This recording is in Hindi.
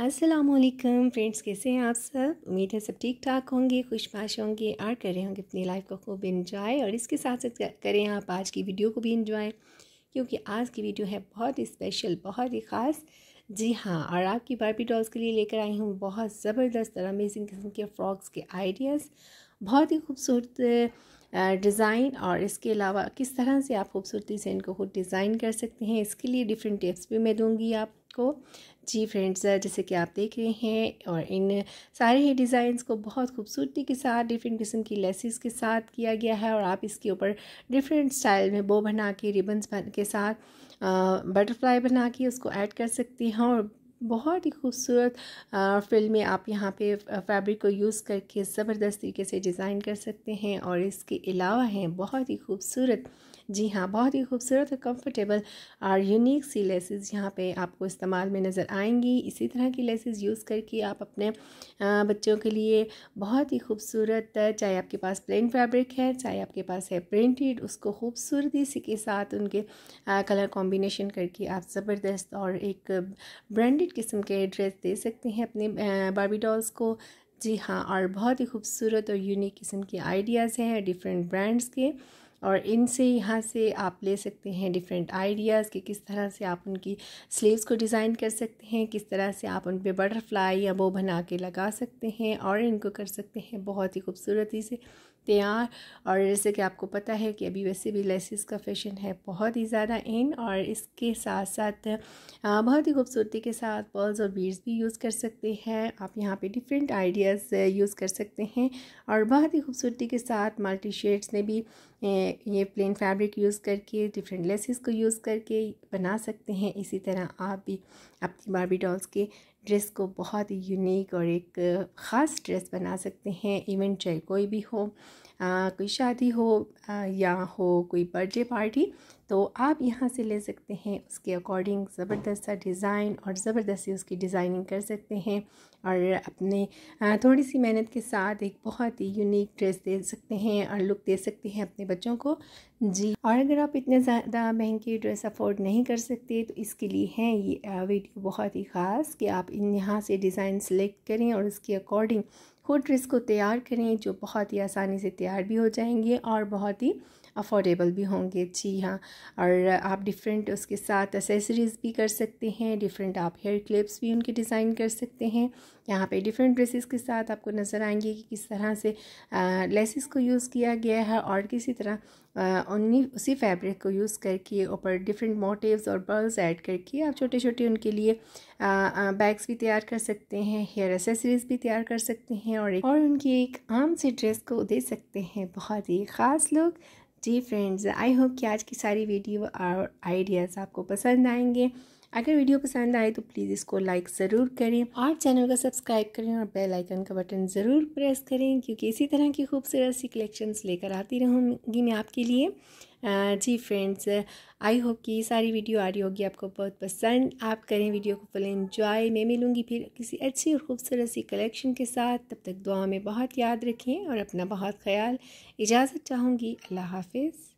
असलकम फ्रेंड्स कैसे हैं आप सब उम्मीद है सब ठीक ठाक होंगे खुशपाश होंगे और कर रहे होंगे अपनी लाइफ को खूब इन्जॉय और इसके साथ साथ करें आप आज की वीडियो को भी इन्जॉय क्योंकि आज की वीडियो है बहुत ही स्पेशल बहुत ही ख़ास जी हाँ और आपकी बारबी डॉल्स के लिए लेकर आई हूँ बहुत ज़बरदस्त और अमेजिंग किस्म के फ्रॉक्स के आइडियाज़ बहुत ही खूबसूरत डिज़ाइन और इसके अलावा किस तरह से आप खूबसूरती से इनको खुद डिज़ाइन कर सकते हैं इसके लिए डिफरेंट टिप्स भी मैं दूँगी आपको जी फ्रेंड्स जैसे कि आप देख रहे हैं और इन सारे ही डिज़ाइंस को बहुत खूबसूरती के साथ डिफरेंट किस्म की लेसिस के साथ किया गया है और आप इसके ऊपर डिफरेंट स्टाइल में बो बना के रिबन्स के साथ बटरफ्लाई बना के उसको ऐड कर सकती हैं और बहुत ही खूबसूरत फिल्म में आप यहाँ पे फैब्रिक को यूज़ करके ज़बरदस्त तरीके से डिज़ाइन कर सकते हैं और इसके अलावा हैं बहुत ही खूबसूरत जी हाँ बहुत ही खूबसूरत और कंफर्टेबल और यूनिक सी लेसेस यहाँ पे आपको इस्तेमाल में नज़र आएंगी इसी तरह की लेसेस यूज़ करके आप अपने बच्चों के लिए बहुत ही खूबसूरत चाहे आपके पास प्लेन फैब्रिक है चाहे आपके पास है प्रिंटेड उसको खूबसूरती के साथ उनके कलर कॉम्बिनेशन करके आप ज़बरदस्त और एक ब्रांडेड किस्म के ड्रेस दे सकते हैं अपने बारबी डॉल्स को जी हाँ और बहुत ही खूबसूरत और यूनिक किस्म के आइडियाज़ हैं डिफरेंट ब्रांड्स के और इनसे यहाँ से आप ले सकते हैं डिफरेंट आइडियाज़ कि किस तरह से आप उनकी स्लीव्स को डिज़ाइन कर सकते हैं किस तरह से आप उन पर बटरफ्लाई या वो बना के लगा सकते हैं और इनको कर सकते हैं बहुत ही खूबसूरती से सकते हैं और जैसे कि आपको पता है कि अभी वैसे भी लेसिस का फैशन है बहुत ही ज़्यादा इन और इसके साथ साथ बहुत ही खूबसूरती के साथ पर्ल्स और बीड्स भी यूज़ कर सकते हैं आप यहाँ पे डिफरेंट आइडियाज़ यूज़ कर सकते हैं और बहुत ही खूबसूरती के साथ मल्टी शेड्स ने भी ये प्लेन फैब्रिक यूज़ करके डिफरेंट लेसिस को यूज़ करके बना सकते हैं इसी तरह आप भी अपनी बारबी डॉल्स के ड्रेस को बहुत ही यूनिक और एक ख़ास ड्रेस बना सकते हैं इवेंट चाहे कोई भी हो आ, कोई शादी हो आ, या हो कोई बर्थडे पार्टी तो आप यहाँ से ले सकते हैं उसके अकॉर्डिंग ज़बरदस्त सा डिज़ाइन और ज़बरदस्त ही उसकी डिज़ाइनिंग कर सकते हैं और अपने थोड़ी सी मेहनत के साथ एक बहुत ही यूनिक ड्रेस दे सकते हैं और लुक दे सकते हैं अपने बच्चों को जी और अगर आप इतने ज़्यादा महंगी ड्रेस अफोर्ड नहीं कर सकते तो इसके लिए हैं ये वीडियो बहुत ही ख़ास कि आप इन यहाँ से डिज़ाइन सेलेक्ट करें और उसके अकॉर्डिंग हुड ड्रेस को तैयार करें जो बहुत ही आसानी से तैयार भी हो जाएंगे और बहुत ही अफोर्डेबल भी होंगे जी हाँ और आप डिफरेंट उसके साथ एसेसरीज़ भी कर सकते हैं डिफरेंट आप हेयर क्लिप्स भी उनके डिज़ाइन कर सकते हैं यहाँ पे डिफरेंट ड्रेसेस के साथ आपको नज़र आएंगे कि किस तरह से लेसिस को यूज़ किया गया है और किसी तरह उन्हीं उसी फैब्रिक को यूज़ करके ऊपर डिफरेंट मोटिव्स और बर्ल्स ऐड करके आप छोटे छोटे उनके लिए बैग्स भी तैयार कर सकते हैं हेयर एसेसरीज़ भी तैयार कर सकते हैं और एक, और उनकी एक आम से ड्रेस को दे सकते हैं बहुत ही ख़ास लुक जी फ्रेंड्स आई होप कि आज की सारी वीडियो और आइडियाज़ आपको पसंद आएंगे अगर वीडियो पसंद आए तो प्लीज़ इसको लाइक ज़रूर करें और चैनल को सब्सक्राइब करें और बेल आइकन का बटन ज़रूर प्रेस करें क्योंकि इसी तरह की खूबसूरत सी कलेक्शंस लेकर आती रहूँगी मैं आपके लिए जी फ्रेंड्स आई होप कि ये सारी वीडियो आ रही होगी आपको बहुत पसंद आप करें वीडियो को फुल इंजॉय मैं मिलूँगी फिर किसी अच्छी और खूबसूरत सी कलेक्शन के साथ तब तक दुआ में बहुत याद रखें और अपना बहुत ख्याल इजाज़त चाहूँगी अल्लाह हाफिज़